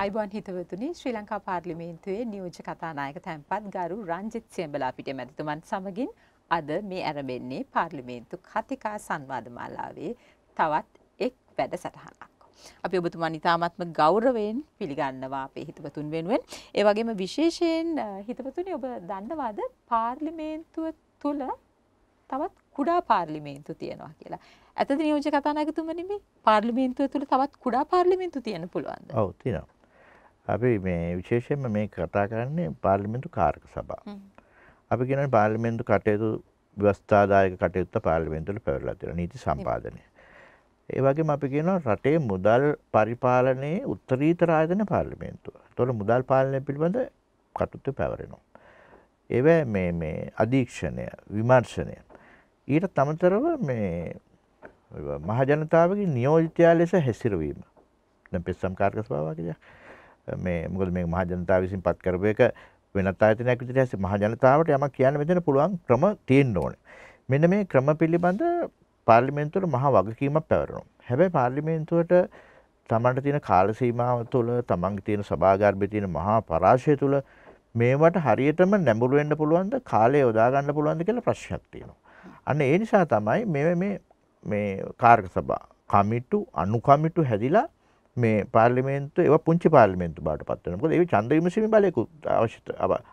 අයිබන් හිතවතුනි ශ්‍රී ලංකා පාර්ලිමේන්තුවේ නියෝජ්‍ය කතානායක තැන්පත් ගරු රංජිත් සේඹලා පිටේ මැතිතුමන් සමගින් අද මේ ඇරඹෙන්නේ පාර්ලිමේන්තු කතිකා සංවාද මාලාවේ තවත් එක් වැඩසටහනක්. අපි ඔබතුමන් ඉතාමත්ම ගෞරවයෙන් පිළිගන්නවා අපේ හිතවතුන් වෙනුවෙන්. ඒ වගේම විශේෂයෙන් හිතවතුනි ඔබ දන්නවාද පාර්ලිමේන්තුව තුළ තවත් කුඩා පාර්ලිමේන්තු තියෙනවා කියලා. ඇතද නියෝජ්‍ය කතානායකතුමනි මේ පාර්ලිමේන්තුව තුළ තවත් කුඩා පාර්ලිමේන්තු තියෙන පුළුවන්ද? ඔව් තියෙනවා. අපි මේ විශේෂයෙන්ම මේ කතා කරන්නේ පාර්ලිමේන්තු කාර්ක සභා. අපි කියනවා පාර්ලිමේන්තු කටයුතු ව්‍යවස්ථාදායක කටයුත්ත පාර්ලිමේන්තුවල පැවරලා තියෙනවා නීති සම්පාදනය. ඒ වගේම අපි කියනවා රටේ මුදල් පරිපාලනයේ උත්තරීතර ආයතන පාර්ලිමේන්තුව. ඒතකොට මුදල් පාලනය පිළිබඳ කටයුතු පැවරෙනවා. ඒවැ මේ මේ අධීක්ෂණය විමර්ශනය ඊට තමතරව මේ මහජනතාවගේ නියෝජිතයා ලෙස හැසිරවීම දැන් පෙස්සම් කාර්ක සභාවකදයක් මේ මොකද මේ මහජනතාව විසින් පත් කරපු එක වෙනත් ආයතනයක් විදිහට හැසෙ මහජනතාවට යමක් කියන්න මෙතන පුළුවන් ක්‍රම තියෙන්න ඕනේ. මෙන්න මේ ක්‍රම පිළිබඳ පාර්ලිමේන්තුවට මහා වගකීමක් පැවරෙනවා. හැබැයි පාර්ලිමේන්තුවට තමන්ට තියෙන කාල සීමාව තුළ තමන්ගේ තියෙන සභාගර්භය තියෙන මහා පරාශය තුළ මේවට හරියටම නැඹුරු වෙන්න පුළුවන්ද කාලය යොදා ගන්න පුළුවන්ද කියලා ප්‍රශ්නයක් තියෙනවා. අන්න ඒ නිසා තමයි මේ මේ මේ කාර්ක සභා කමිටු අනුකමිටු හැදිලා මේ පාර්ලිමේන්තු ඒව පුංචි පාර්ලිමේන්තු බාට පත්වන මොකද ඒ ඡන්ද විමසීමේ බලයකුත් අවශ්‍ය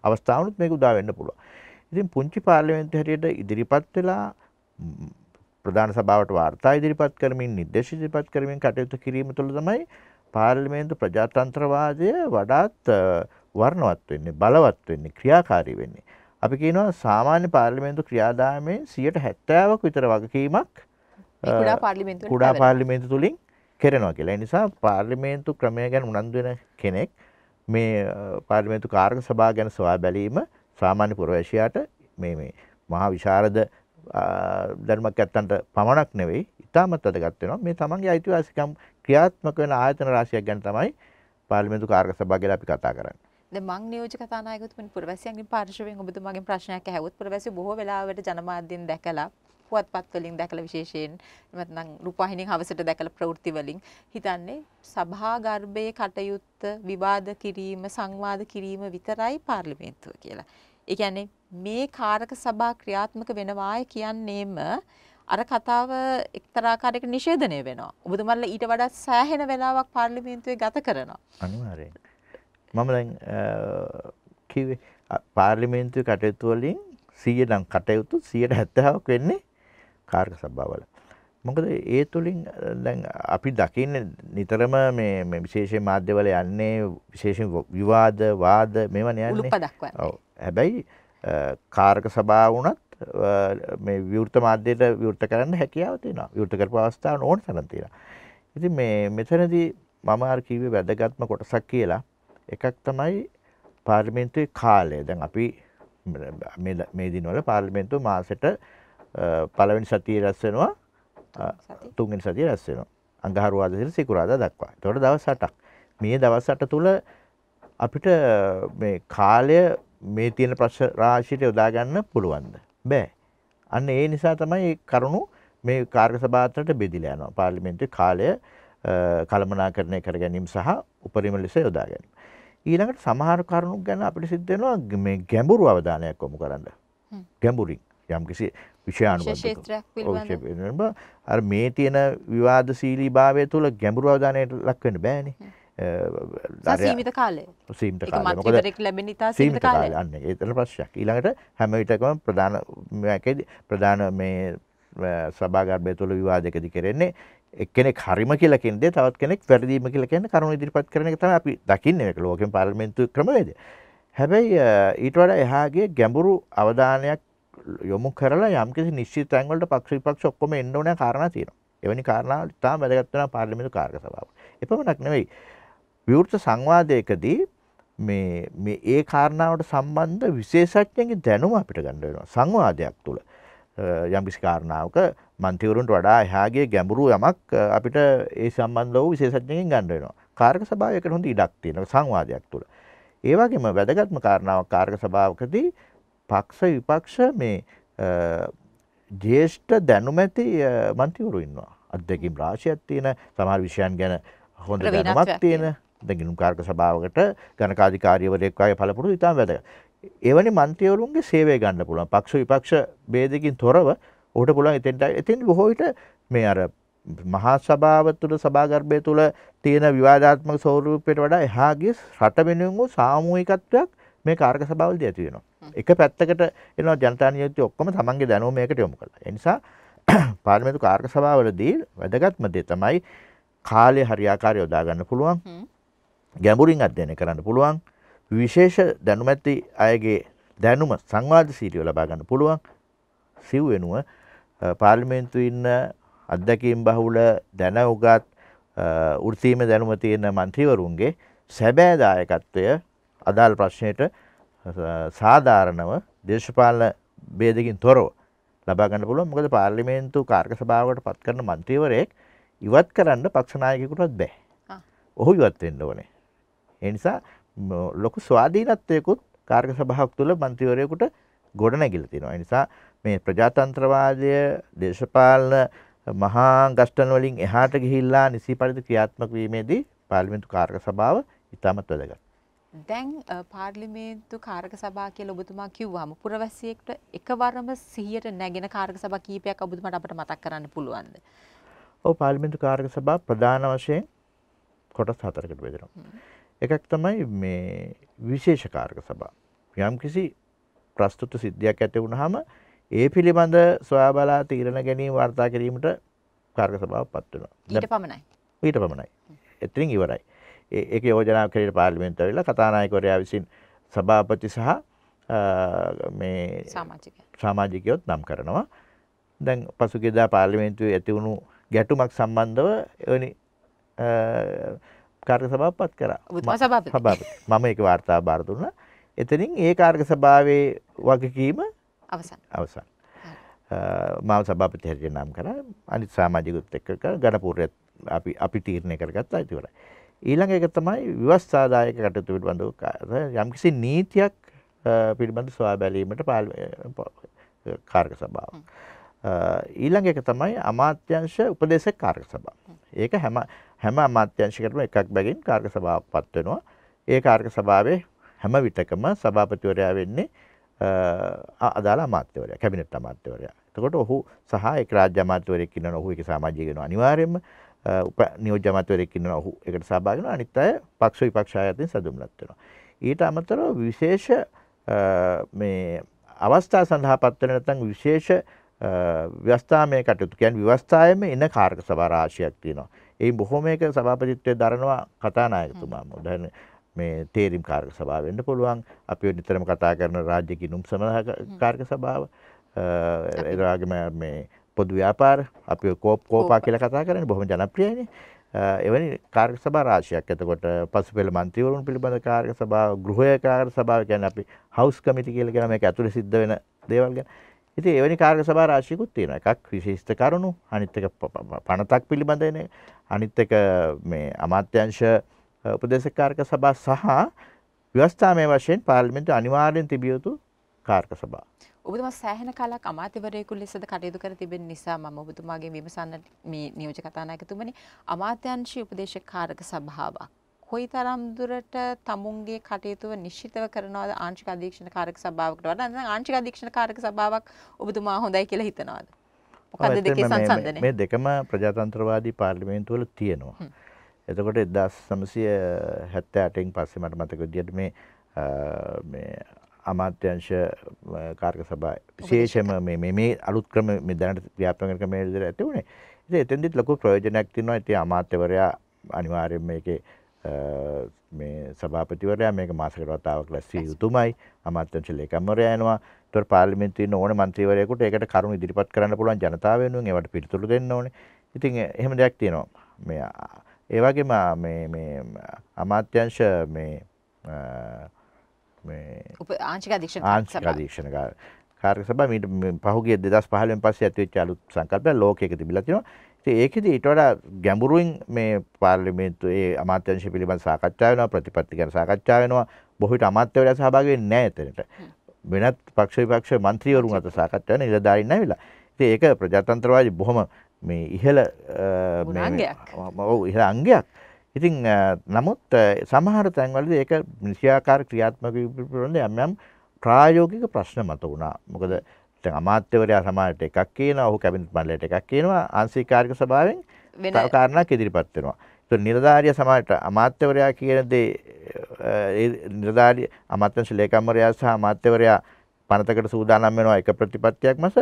අවස්ථාවනුත් මේක උදා වෙන්න පුළුවන්. ඉතින් පුංචි පාර්ලිමේන්තු හැටියට ඉදිරිපත් වෙලා ප්‍රධාන සභාවට වාර්තා ඉදිරිපත් කරමින් නිර්දේශ ඉදිරිපත් කරමින් කටයුතු කිරීම තුළ තමයි පාර්ලිමේන්තු ප්‍රජාතන්ත්‍රවාදය වඩාත් වර්ණවත් වෙන්නේ බලවත් වෙන්නේ ක්‍රියාකාරී වෙන්නේ. අපි කියනවා සාමාන්‍ය පාර්ලිමේන්තු ක්‍රියාදාමයෙන් 70ක් විතර වගකීමක් කුඩා පාර්ලිමේන්තු තුලින් කෙරෙනවා කියලා. ඒ නිසා පාර්ලිමේන්තු ක්‍රමය ගැන උනන්දු වෙන කෙනෙක් මේ පාර්ලිමේන්තු කාර්ක සභාව ගැන සොයා බැලීම සාමාන්‍ය පුරවැසියාට මේ මේ මහා විශාරද ධර්මයක් ඇත්තන්ට පමණක් නෙවෙයි ඉතාමත් වැදගත් වෙනවා මේ තමන්ගේ අයිතිවාසිකම් ක්‍රියාත්මක වෙන ආයතන රාශියක් ගැන තමයි පාර්ලිමේන්තු කාර්ක සභාව ගැන අපි කතා කරන්නේ. දැන් මං නියෝජක කතානායකතුමනි පුරවැසියන්ගෙන් පාර්ශ්වයෙන් ඔබතුමාගෙන් ප්‍රශ්නයක් ඇහුවොත් පුරවැසියෝ බොහෝ වෙලාවට ජනමාධ්‍යෙන් දැකලා පුවත්පත් වලින් දැකලා විශේෂයෙන් නැත්නම් රූපවාහිනියෙන් හවසට දැකලා ප්‍රවෘත්ති වලින් හිතන්නේ සභාගර්භයේ කටයුත්ත විවාද කිරීම සංවාද කිරීම විතරයි පාර්ලිමේන්තුව කියලා. ඒ කියන්නේ මේ කාරක සභා ක්‍රියාත්මක වෙනවාය කියන්නේම අර කතාව එක්තරා ආකාරයක නිෂේධනය වෙනවා. ඔබතුමාලා ඊට වඩා සෑහෙන වෙලාවක් පාර්ලිමේන්තුවේ ගත කරනවා. අනිවාර්යෙන්. මම දැන් කිව්වේ පාර්ලිමේන්තුවේ කටයුතු වලින් 100 නම් කටයුතු 70ක් වෙන්නේ කාර්ක සභාවල. මොකද ඒ තුළින් දැන් අපි දකින්න නිතරම මේ විශේෂ මාධ්‍යවල යන්නේ විශේෂෙන් විවාද වාද මේවා යන්නේ. ඔව්. හැබැයි කාර්ක සභාව වුණත් මේ විවෘත මාධ්‍යයට විවෘත කරන්න හැකියාව තියෙනවා. විවෘත කරපු අවස්ථාවන් ඕන තරම් තියෙනවා. ඉතින් මේ මෙතනදී මම අර කිව්වේ වැදගත්ම කොටසක් කියලා එකක් තමයි පාර්ලිමේන්තුවේ කාලය. දැන් අපි මේ දිනවල පාර්ලිමේන්තුව මාසෙට පළවෙනි සතියේ රැස් වෙනවා තුන්වෙනි සතියේ රැස් වෙනවා. අඟහරුවාදා සිට සිකුරාදා දක්වා. ඒතකොට දවස් 8ක්. මේ දවස් 8 තුල අපිට මේ කාලය මේ තියෙන ප්‍රශ්න රාශියට යොදා ගන්න පුළුවන්ද? බෑ. අන්න ඒ නිසා තමයි කරුණු මේ කාර්ක සභාවතට බෙදිලා යනවා. පාර්ලිමේන්තුවේ කාලය කළමනාකරණය කර ගැනීම සහ උපරිම ලෙස යොදා ගැනීම. ඊළඟට සමහර කරුණු ගැන අපිට සිද්ධ වෙනවා මේ ගැඹුරු අවධානයක් යොමු කරන්න. ගැඹුරින් යම්කිසි විෂයානුව අර මේ තියෙන විවාදශීලී භාවය තුළ ගැඹුරු අවධානයට ලක්වෙන්න බෑනේ. සීමිත කාලය සීමිත කාලය අන්න ඒතර ප්‍රශ්යක් ඊළඟට හැම විටකම ප්‍රධාන මේකේදී ප්‍රධාන මේ සභාගර්භය තුළ විවාදයකදී කරන්නේ එක්කෙනෙක් හරිම කියලා කියන දේ තවත් කෙනෙක් වැරදීම කියලා කියන කරුණු ඉදිරිපත් කරන එක තමයි අපි දකින්නේ මේක ලෝකෙන් පාර්ලිමේන්තු ක්‍රමවේද. හැබැයි ඊට වඩා එහා ගිය ගැඹුරු අවධානයක් යොමු කරලා යම්කිසි නිශ්චිත තැන්වලට පක්ෂ විපක්ෂ ඔක්කොම එන්න ඕන කාරණා තියෙනවා. එවැනි කාරණා ඉතාම වැදගත් වෙනවා පාර්ලිමේන්තු කාර්ක සභාව. එපමණක් නෙවෙයි විවෘත සංවාදයකදී මේ මේ ඒ කාරණාවට සම්බන්ධ විශේෂඥයන්ගේ දැනුම අපිට ගන්න වෙනවා සංවාදයක් තුළ. යම්කිසි කාරණාවක මන්ත්‍රීවරුන්ට වඩා එහාගේ ගැඹුරු යමක් අපිට ඒ සම්බන්ධ වූ විශේෂඥයන් ගන්න වෙනවා. කාර්ක සභාවයකට හොඳ ඉඩක් තියෙනවා සංවාදයක් තුළ. ඒ වගේම වැදගත්ම කාරණාවක් කාර්ක සභාවකදී පක්ෂ විපක්ෂ මේ ජේෂ්ඨ දැනුමැති මන්තිවරු ඉන්නවා. අත්දැකීම් රාශියක් තියෙන සමහර විෂයන් ගැන හොඳ දැනුමක් තියෙන දැගිනුම් කාර්ක සභාවකට ගණකාධිකාරීවරයෙක් වගේ පළපුරු ඉතාම වැදගත්. එවැනි මන්ත්‍රීවරුන්ගේ සේවය ගන්න පුළුවන්. පක්ෂ විපක්ෂ ભેදකින් තොරව ඌට පුළුවන් එතෙන්ට එතෙන් බොහෝ විට මේ අර මහා සභාව තුළ සභාගර්භය තුළ තියෙන විවාදාත්මක ස්වරූපයට වඩා එහා ගිය රට වෙනුවෙන් වූ සාමූහිකත්වයක් මේ කාර්ක සභාවලදී ඇති වෙනවා. එක පැත්තකට එනවා ජනතා නියුක්ති ඔක්කොම තමන්ගේ දැනුම මේකට යොමු කරලා. ඒ නිසා පාර්ලිමේන්තු කාර්ක සභාවලදී වැදගත්ම දේ තමයි කාලය හරියාකාරව යොදා ගන්න පුළුවන්. ගැඹුරින් අධ්‍යයනය කරන්න පුළුවන්. විශේෂ දැනුම ඇති අයගේ දැනුම සංවාදශීලීව ලබා ගන්න පුළුවන්. සිව් වෙනුව පාර්ලිමේන්තුවේ ඉන්න අත්දැකීම් බහුල දැන උගත් වෘත්තීය දැනුම තියෙන മന്ത്രിවරුන්ගේ සැබෑ දායකත්වය අදාළ ප්‍රශ්නයට සාධාරණව දේශපාලන බේදකින් තොරව ලබා ගන්න පුළුවන්. මොකද පාර්ලිමේන්තු කාර්ක සභාවට පත් කරන മന്ത്രിවරයෙක් ඉවත් කරන්න පක්ෂ නායකයෙකුටවත් බෑ. ඔහු ඉවත් වෙන්න ඕනේ. ඒ නිසා ලොකු ස්වාධීනත්වයකුත් කාර්ක සභාවක් තුළ മന്ത്രിවරයෙකුට ගොඩනැගිලා තියෙනවා. ඒ නිසා මේ ප්‍රජාතන්ත්‍රවාදය දේශපාලන මහා ගස්ටන් වලින් එහාට ගිහිල්ලා නිසි පරිදි ක්‍රියාත්මක වීමේදී පාර්ලිමේන්තු කාර්ක සභාව ඉතාමත් වැදගත්. දැන් පාර්ලිමේන්තු කාරක සභා කියලා ඔබතුමා කිව්වහම පුරවැසියෙක්ට එකවරම 100ට නැගෙන කාරක සභා කීපයක් ඔබතුමාට අපිට මතක් කරන්න පුළුවන්ද? ඔව් පාර්ලිමේන්තු කාරක සභා ප්‍රධාන වශයෙන් කොටස් හතරකට බෙදෙනවා. එකක් තමයි මේ විශේෂ කාරක සභා. යම්කිසි ප්‍රස්තුත සිද්ධියක් ඇති වුනහම ඒ පිළිබඳ සොයා බලා තීරණ ගැනීම වාර්තා කිරීමට කාරක සභාවක් පත් වෙනවා. ඊට පමණයි. ඊට පමණයි. එතනින් ඉවරයි. ඒක යෝජනා කරේට පාර්ලිමේන්තුවට ඇවිල්ලා කතානායකවරයා විසින් සභාපති සහ මේ සමාජිකයොත් නම් කරනවා. දැන් පසුගියදා පාර්ලිමේන්තුවේ ඇති වුණු ගැටුමක් සම්බන්ධව එවැනි කාර්ක සභාවපත් කරා. සභාපති. මම ඒක වාර්තා බාර දුන්නා. එතනින් ඒ කාර්ක සභාවේ වගකීම අවසන්. අවසන්. මම සභාපති හැටියට නම් කරා. අනිත් සමාජිකුත් එක්ක ගණපූර්යත් අපි අපි තීරණය කරගත්තා ඉතිවරයි. ඊළඟ එක තමයි විවස්ථාදායක කටයුතු පිළිබඳව යම්කිසි නීතියක් පිළිබඳ සොයා බැලීමට කාර්ක සභාව. ඊළඟ එක තමයි අමාත්‍යංශ උපදේශක කාර්ක සභාව. ඒක හැම හැම අමාත්‍යංශයකටම එකක් බැගින් කාර්ක සභාවක් පත් වෙනවා. ඒ කාර්ක සභාවේ හැම විටකම සභාපතිවරයා වෙන්නේ අදාළ අමාත්‍යවරයා, කැබිනට් අමාත්‍යවරයා. එතකොට ඔහු සහ එක් රාජ්‍ය අමාත්‍යවරයෙක් ඉන්නවනේ ඔහු ඒක සමාජීය වෙනවා අනිවාර්යයෙන්ම. උප නියෝජ්‍ය අමාත්‍යවරයෙක් ඉන්නවා ඔහු ඒකට සහභාගී වෙනවා අනිත් අය පක්ෂ විපක්ෂ අය අතරින් සැදුම්ලත් වෙනවා ඊට අමතරව විශේෂ මේ අවස්ථා සඳහා පත්වන නැත්නම් විශේෂ ව්‍යවස්ථාමය කටයුතු කියන්නේ ව්‍යවස්ථායම එන කාර්ක සභා රාශියක් තියෙනවා ඒ බොහොමයක සභාපතිත්වය දරනවා කතානායකතුමා උදාහරණ මේ තේරීම් කාර්ක සභාව වෙන්න පුළුවන් අපි නිතරම කතා කරන රාජ්‍ය කිනුම් සමහ කාර්ක සභාව ඒ වගේම මේ පොදු ව්‍යාපාර අපි කෝප් කෝපා කියලා කතා කරන්නේ බොහොම ජනප්‍රියයිනේ. එවැනි කාර්ක සභා රාශියක්. එතකොට පසුපෙළ മന്ത്രിවරුන් පිළිබඳ කාර්ක සභා, ගෘහය කාර්ක සභාව කියන්නේ අපි හවුස් කමිටි කියලා කියන මේක ඇතුලේ සිද්ධ වෙන දේවල් ගැන. ඉතින් එවැනි කාර්ක සභා රාශියකුත් තියෙනවා. එකක් විශේෂිත කරුණු, අනිත් එක පණතක් පිළිබඳ එන, අනිත් එක මේ අමාත්‍යංශ උපදේශක කාර්ක සභා සහ ව්‍යවස්ථාමය වශයෙන් පාර්ලිමේන්තුවේ අනිවාර්යෙන් තිබිය යුතු කාර්ක සභා. ඔබතුමා සෑහෙන කාලයක් අමාත්‍යවරයෙකු ලෙසද කටයුතු කර තිබෙන නිසා මම ඔබතුමාගේ විමසන්න මේ නියෝජ්‍ය කතානායකතුමනි අමාත්‍යංශීය උපදේශක කාරක සභාවක් කොයිතරම් දුරට තමුන්ගේ කටයුතුව නිශ්චිතව කරනවද ආංශික අධීක්ෂණ කාරක සභාවකට වඩා නැත්නම් ආංශික අධීක්ෂණ කාරක සභාවක් ඔබතුමා හොඳයි කියලා හිතනවද මොකද්ද දෙකේ සංසන්දනය මේ දෙකම ප්‍රජාතන්ත්‍රවාදී පාර්ලිමේන්තුවල තියෙනවා එතකොට 1978 න් පස්සේ මට මතක විදිහට මේ අමාත්‍යංශ කාර්ක සභා විශේෂම මේ මේ අලුත් ක්‍රම මේ දැනට ක්‍රියාත්මක ක්‍රමයේ විදිහට ඇති වුණේ. ඉතින් එතෙන්දිත් ලොකු ප්‍රයෝජනයක් තියෙනවා. ඉතින් අමාත්‍යවරයා අනිවාර්යෙන් මේකේ මේ සභාපතිවරයා මේක මාසකට වතාවක් ලැස්සිය යුතුමයි. අමාත්‍යංශ ලේකම්වරයා එනවා. ඒතර පාර්ලිමේන්තුවේ ඉන්න ඕන മന്ത്രിවරයෙකුට ඒකට කරුණු ඉදිරිපත් කරන්න පුළුවන් ජනතාව වෙනුවෙන් ඒවට පිළිතුරු දෙන්න ඕනේ. ඉතින් එහෙම දෙයක් තියෙනවා. මේ ඒ වගේම මේ මේ අමාත්‍යංශ මේ මේ ආංශික අධීක්ෂණ ආංශික අධීක්ෂණ කාර්ය සභාව මීට පහුගිය 2015 වෙනි පස්සේ ඇතිවෙච්ච අලුත් සංකල්පයක් ලෝකයක තිබිලා තියෙනවා. ඉතින් ඒකෙදි ඊට වඩා ගැඹුරුවෙන් මේ පාර්ලිමේන්තුවේ ඒ අමාත්‍යංශ පිළිබඳ සාකච්ඡා වෙනවා, ප්‍රතිපත්ති ගැන සාකච්ඡා වෙනවා. බොහෝ විට අමාත්‍යවරයා සහභාගී වෙන්නේ නැහැ එතනට. වෙනත් පක්ෂ විපක්ෂ മന്ത്രിවරුන් අතර සාකච්ඡා වෙන නිලධාරීන් නැවිලා. ඉතින් ඒක ප්‍රජාතන්ත්‍රවාදී බොහොම මේ ඉහළ මේ ඔව් ඉහළ අංගයක්. ඉතින් නමුත් සමහර තැන්වලදී ඒක නිසියාකාර ක්‍රියාත්මක පිළිබඳ යම් යම් ප්‍රායෝගික ප්‍රශ්න මත වුණා. මොකද දැන් අමාත්‍යවරයා සමහරට එකක් කියනවා, ඔහු කැබිනට් මණ්ඩලයට එකක් කියනවා, ආංශික කාර්යක සභාවෙන් තව කාරණාවක් ඉදිරිපත් වෙනවා. ඒක නිලධාරිය සමහරට අමාත්‍යවරයා කියන දේ ඒ නිලධාරිය අමාත්‍යංශ ලේකම්වරයා සහ අමාත්‍යවරයා පනතකට සූදානම් වෙනවා එක ප්‍රතිපත්තියක් මස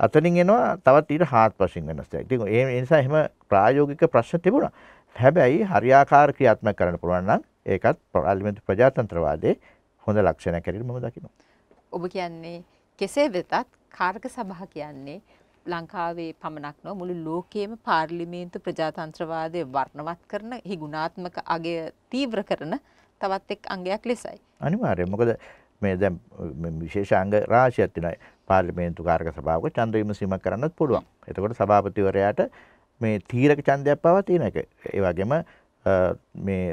අතනින් එනවා තවත් ඊට හාත්පසින් වෙනස් දෙයක්. ඉතින් ඒ නිසා එහෙම ප්‍රායෝගික ප්‍රශ්න තිබුණා. හැබැයි හරියාකාර ක්‍රියාත්මක කරන්න පුළුවන් නම් ඒකත් පාර්ලිමේන්තු ප්‍රජාතන්ත්‍රවාදයේ හොඳ ලක්ෂණයක් හැටියට මම දකිනවා. ඔබ කියන්නේ කෙසේ වෙතත් කාර්ක සභා කියන්නේ ලංකාවේ පමණක් නොව මුළු ලෝකයේම පාර්ලිමේන්තු ප්‍රජාතන්ත්‍රවාදය වර්ණවත් කරන හි ගුණාත්මක අගය තීව්‍ර කරන තවත් එක් අංගයක් ලෙසයි. අනිවාර්යයෙන් මොකද මේ දැන් විශේෂ අංග රාශියක් තියෙනවා. පාර්ලිමේන්තු කාර්ක සභාවක ඡන්ද විමසීමක් කරන්නත් පුළුවන්. එතකොට සභාපතිවරයාට මේ තීරක ඡන්දයක් පවා තියෙන එක. ඒ වගේම මේ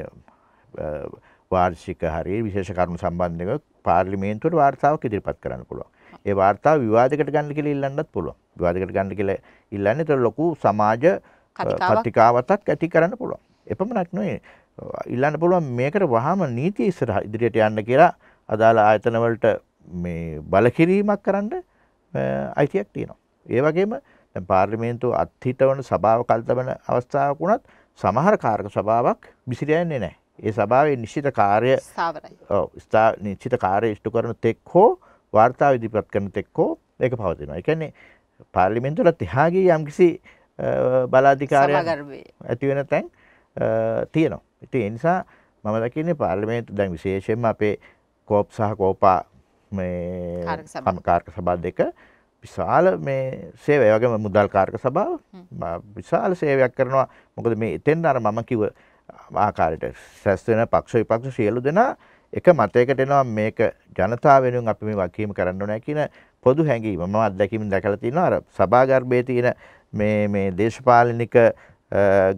වාර්ෂික හරි විශේෂ කරුණු සම්බන්ධව පාර්ලිමේන්තුවට වාර්තාවක් ඉදිරිපත් කරන්න පුළුවන්. ඒ වාර්තාව විවාදයකට ගන්න කියලා ඉල්ලන්නත් පුළුවන්. විවාදයකට ගන්න කියලා ඉල්ලන්නේ ඒතර ලොකු සමාජ කතිකාවතක් ඇති කරන්න පුළුවන්. එපමණක් නෙවෙයි ඉල්ලන්න පුළුවන් මේකට වහාම නීතිය ඉස්සරහ ඉදිරියට යන්න කියලා අදාළ ආයතන වලට මේ බලකිරීමක් කරන්න අයිතියක් තියෙනවා. ඒ වගේම දැන් පාර්ලිමේන්තුව අත්හිටවන සභාව කල්තබන අවස්ථාවක් වුණත් සමහර කාරක සභාවක් විසිර යන්නේ නැහැ. ඒ සභාවේ නිශ්චිත කාර්ය ස්ථාවරයි. ඔව් ස්ථා නිශ්චිත කාර්ය ඉෂ්ට කරන තෙක් හෝ වාර්තා ඉදිරිපත් කරන තෙක් හෝ ඒක පවතිනවා. ඒ කියන්නේ පාර්ලිමේන්තුවල තිහාගේ යම්කිසි බලාධිකාරයක් ඇති වෙන තැන් තියෙනවා. ඉතින් ඒ නිසා මම දකින්නේ පාර්ලිමේන්තු දැන් විශේෂයෙන්ම අපේ කෝප් සහ කෝපා මේ කාර්ක සභා දෙක විශාල මේ සේවය වගේම මුදල් කාරක සභාව විශාල සේවයක් කරනවා මොකද මේ එතෙන් අර මම කිව්ව ආකාරයට සැස් වෙන පක්ෂ විපක්ෂ සියලු දෙනා එක මතයකට එනවා මේක ජනතාව වෙනුවෙන් අපි මේ වගකීම කරන්න ඕනේ කියන පොදු හැඟීම මම අත්දැකීම් දැකලා තියෙනවා අර සභාගර්භයේ තියෙන මේ මේ දේශපාලනික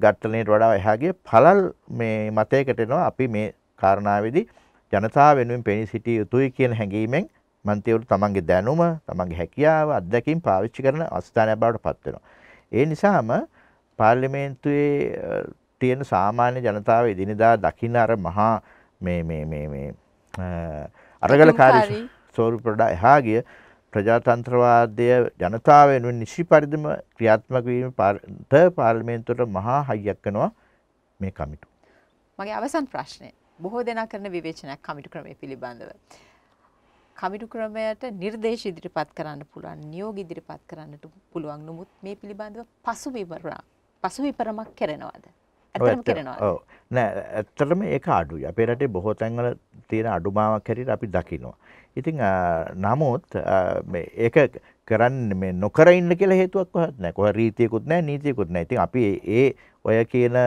ඝට්ටනයට වඩා එහා ගිය පළල් මේ මතයකට එනවා අපි මේ කාරණාවේදී ජනතාව වෙනුවෙන් පෙනී සිටිය යුතුයි කියන හැඟීමෙන් මන්ත්‍රීවරු තමන්ගේ දැනුම, තමන්ගේ හැකියාව, අත්දැකීම් පාවිච්චි කරන අස්ථානයක් බවට පත් වෙනවා. ඒ නිසාම පාර්ලිමේන්තුවේ තියෙන සාමාන්‍ය ජනතාව එදිනෙදා දකින්න අර මහා මේ මේ මේ මේ අරගලකාරී ස්වරූපයට එහා ගිය ප්‍රජාතන්ත්‍රවාදය ජනතාව වෙනුවෙන් නිසි පරිදිම ක්‍රියාත්මක වීමට පාර්ලිමේන්තුවට මහා හයියක් කරනවා මේ කමිටු. මගේ අවසන් ප්‍රශ්නය බොහෝ දෙනා කරන විවේචනයක් කමිටු ක්‍රමය පිළිබඳව. කමිටු ක්‍රමයට නිර්දේශ ඉදිරිපත් කරන්න පුළුවන් නියෝග ඉදිරිපත් කරන්නට පුළුවන් නමුත් මේ පිළිබඳව පසු විවරා පසු විපරමක් කරනවද නෑ ඇත්තටම ඒක අඩුයි අපේ රටේ බොහෝ තැන්වල තියෙන අඩුමාවක් හැටියට අපි දකිනවා. ඉතින් නමුත් ඒක කරන්න මේ නොකර ඉන්න කියලා හේතුවක් කොහොත් නැහැ. කොහේ රීතියකුත් නැහැ නීතියකුත් නැහැ. ඉතින් අපි ඒ ඔය කියන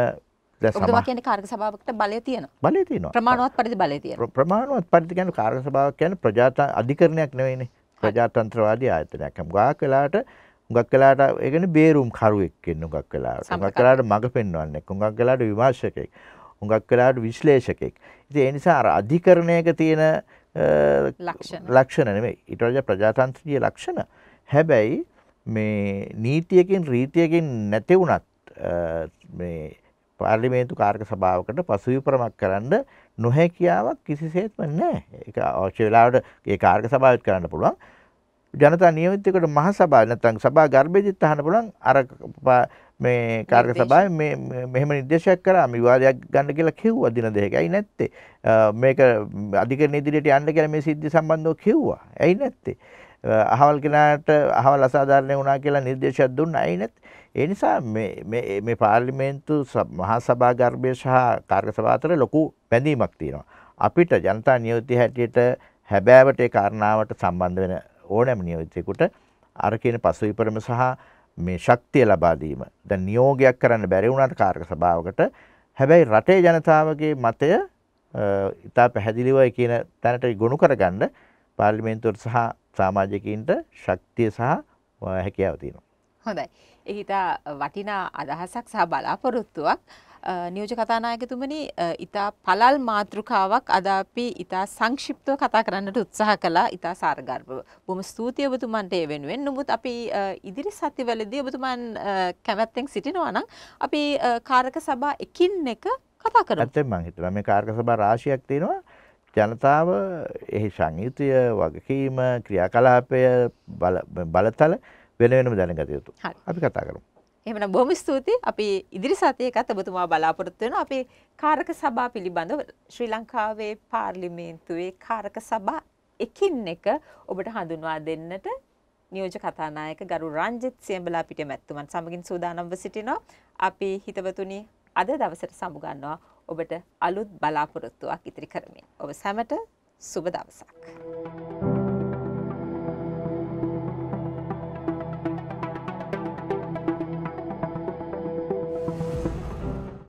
ඔබතුමා කියන්නේ කාර්ක සභාවකට බලය තියෙනවා බලය තියෙනවා ප්‍රමාණවත් පරිදි බලය තියෙනවා ප්‍රමාණවත් පරිදි කියන්නේ කාර්ක සභාවක් කියන්නේ ප්‍රජාතන්ත්‍ර අධිකරණයක් නෙවෙයිනේ ප්‍රජාතන්ත්‍රවාදී ආයතනයක් හුඟක් වෙලාවට හුඟක් වෙලාවට ඒ කියන්නේ බේරුම් කරුවෙක් ඉන්න හුඟක් වෙලාවට හුඟක් වෙලාවට මඟ පෙන්වන්නේ හුඟක් වෙලාවට විමර්ශකෙක් හුඟක් වෙලාවට විශ්ලේෂකෙක් ඉතින් ඒ නිසා අර අධිකරණයක තියෙන ලක්ෂණ නෙමෙයි ඊට වඩා ප්‍රජාතන්ත්‍රීය ලක්ෂණ හැබැයි මේ නීතියකින් රීතියකින් නැති වුණත් මේ පාර්ලිමේන්තු කාර්ක සභාවකට පසුවිපරමක් කරන්න නොහැකියාවක් කිසිසේත්ම නැහැ. ඒක අවශ්‍ය වෙලාවට ඒ කාර්ක සභාවත් කරන්න පුළුවන්. ජනතා නියමිතයකට මහ සභාව නැත්නම් සභා ගර්භයේදීත් අහන්න පුළුවන් අර මේ කාර්ක සභාවේ මේ මෙහෙම නිර්දේශයක් කරා මේ විවාදයක් ගන්න කියලා කිව්වා දින දෙකක. ඇයි නැත්තේ? මේක අධිකරණ ඉදිරියට යන්න කියලා මේ සිද්ධි සම්බන්ධව කිව්වා. ඇයි නැත්තේ? අහවල් කෙනාට අහවල් අසාධාරණය වුණා කියලා නිර්දේශයක් දුන්නා. ඇයි නැත්තේ? ඒ නිසා මේ මේ මේ පාර්ලිමේන්තු මහා සභා ගර්භය සහ කාර්ය සභා අතර ලොකු බැඳීමක් තියෙනවා. අපිට ජනතා නියෝජිතය හැටියට හැබෑවට ඒ කාරණාවට සම්බන්ධ වෙන ඕනෑම නියෝජිතයෙකුට අර කියන පසුවිපරම සහ මේ ශක්තිය ලබා දීම. දැන් නියෝගයක් කරන්න බැරි වුණාට කාර්ක සභාවකට හැබැයි රටේ ජනතාවගේ මතය ඉතා පැහැදිලිවයි කියන තැනට ගොනු කරගන්න පාර්ලිමේන්තුවට සහ සමාජිකයින්ට ශක්තිය සහ හැකියාව තියෙනවා. හොඳයි. එහිතා වටිනා අදහසක් සහ බලාපොරොත්තුවක් නියෝජ කතානායකතුමනි ඉතා පලල් මාතෘකාවක් අද අපි ඉතා සංක්ෂිප්තව කතා කරන්නට උත්සාහ කළා ඉතා සාර්ගර්භව. බොම ස්තුතිය ඔබතුමන්ට ඒ වෙනුවෙන් නමුත් අපි ඉදිරි සතිවලදී ඔබතුමන් කැමැත්තෙන් සිටිනවා නම් අපි කාරක සභා එකින් එක කතා කරමු. ඇත්තෙන් මම හිතනවා මේ කාරක සභා රාශියක් තියෙනවා. ජනතාව එහි සංයුතිය වගකීම ක්‍රියාකලාපය බලතල වෙන වෙනම දැනගත යුතු. අපි කතා කරමු. එහෙමනම් බොහොම ස්තුතියි. අපි ඉදිරි සතියකත් ඔබතුමා බලාපොරොත්තු වෙන අපේ කාරක සභා පිළිබඳව ශ්‍රී ලංකාවේ පාර්ලිමේන්තුවේ කාරක සභා එකින් එක ඔබට හඳුන්වා දෙන්නට නියෝජ කතානායක ගරු රංජිත් සියඹලා පිටමැත්තුමන් සමගින් සූදානම්ව සිටිනවා. අපි හිතවතුනි අද දවසට සමුගන්නවා ඔබට අලුත් බලාපොරොත්තුවක් ඉදිරි කරමින්. ඔබ සැමට සුබ දවසක්. Thank you.